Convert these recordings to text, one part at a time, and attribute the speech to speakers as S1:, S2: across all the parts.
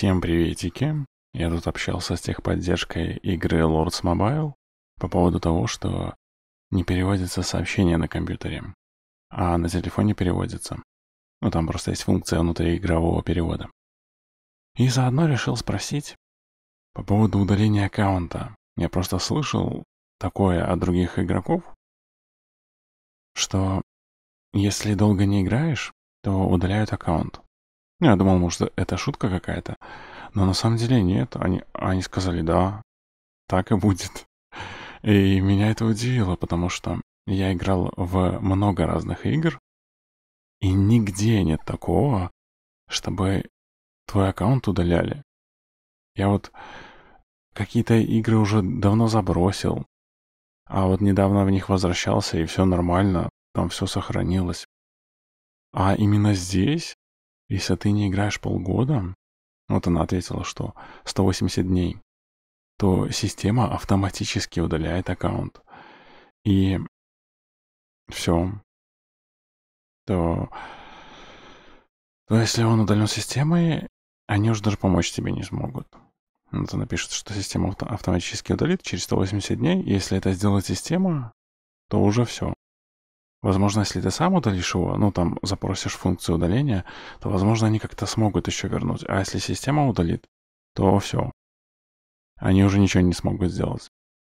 S1: Всем приветики! Я тут общался с техподдержкой игры Lords Mobile по поводу того, что не переводится сообщение на компьютере, а на телефоне переводится. Ну, там просто есть функция внутриигрового перевода. И заодно решил спросить по поводу удаления аккаунта. Я просто слышал такое от других игроков, что если долго не играешь, то удаляют аккаунт. Ну, я думал, может, это шутка какая-то. Но на самом деле нет. Они, они сказали, да, так и будет. И меня это удивило, потому что я играл в много разных игр, и нигде нет такого, чтобы твой аккаунт удаляли. Я вот какие-то игры уже давно забросил, а вот недавно в них возвращался, и все нормально, там все сохранилось. А именно здесь «Если ты не играешь полгода...» Вот она ответила, что 180 дней то система автоматически удаляет аккаунт. И все. То, то если он удален системой, они уже даже помочь тебе не смогут. Вот она пишет, что система автоматически удалит через 180 дней. Если это сделает система, то уже все. Возможно, если ты сам удалишь его, ну там запросишь функцию удаления, то, возможно, они как-то смогут еще вернуть. А если система удалит, то все. Они уже ничего не смогут сделать.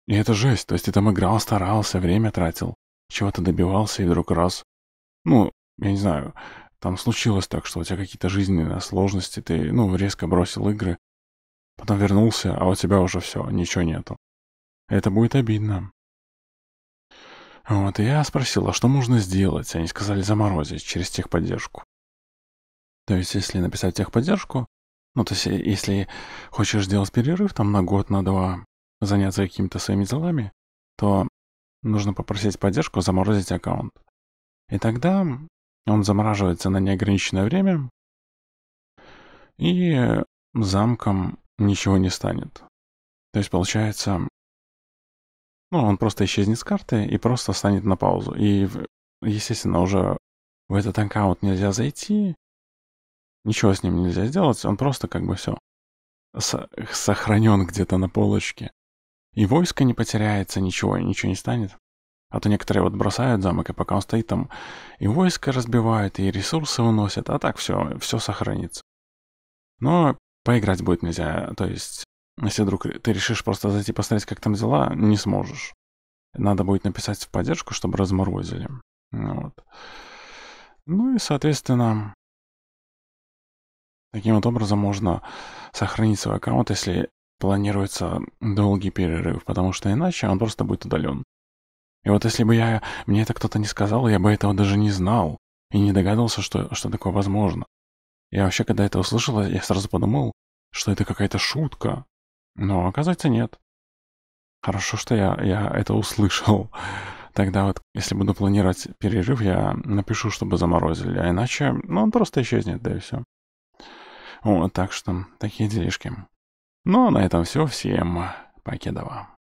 S1: И это жесть. То есть ты там играл, старался, время тратил, чего-то добивался, и вдруг раз... Ну, я не знаю, там случилось так, что у тебя какие-то жизненные сложности, ты, ну, резко бросил игры, потом вернулся, а у тебя уже все, ничего нету. Это будет обидно. Вот, и я спросил, а что нужно сделать? Они сказали заморозить через техподдержку. То есть, если написать техподдержку, ну, то есть, э, если хочешь сделать перерыв там на год, на два, заняться какими-то своими делами, то нужно попросить поддержку заморозить аккаунт. И тогда он замораживается на неограниченное время, и замком ничего не станет. То есть, получается, ну, он просто исчезнет с карты и просто встанет на паузу. И, естественно, уже в этот аккаунт нельзя зайти, ничего с ним нельзя сделать, он просто как бы все сохранен где-то на полочке. И войско не потеряется, ничего, и ничего не станет. А то некоторые вот бросают замок, и пока он стоит там, и войско разбивают, и ресурсы выносят, а так все, все сохранится. Но поиграть будет нельзя, то есть если вдруг ты решишь просто зайти посмотреть, как там дела, не сможешь. Надо будет написать в поддержку, чтобы разморозили. Вот. Ну и, соответственно, таким вот образом можно сохранить свой аккаунт, если планируется долгий перерыв, потому что иначе он просто будет удален. И вот если бы я, мне это кто-то не сказал, я бы этого даже не знал и не догадался, что, что такое возможно. Я вообще, когда это услышал, я сразу подумал, что это какая-то шутка. Но, оказывается, нет. Хорошо, что я, я это услышал. Тогда вот, если буду планировать перерыв, я напишу, чтобы заморозили. А иначе, ну, он просто исчезнет, да и все. Вот, так что, такие делишки. Ну, а на этом все. Всем покедова.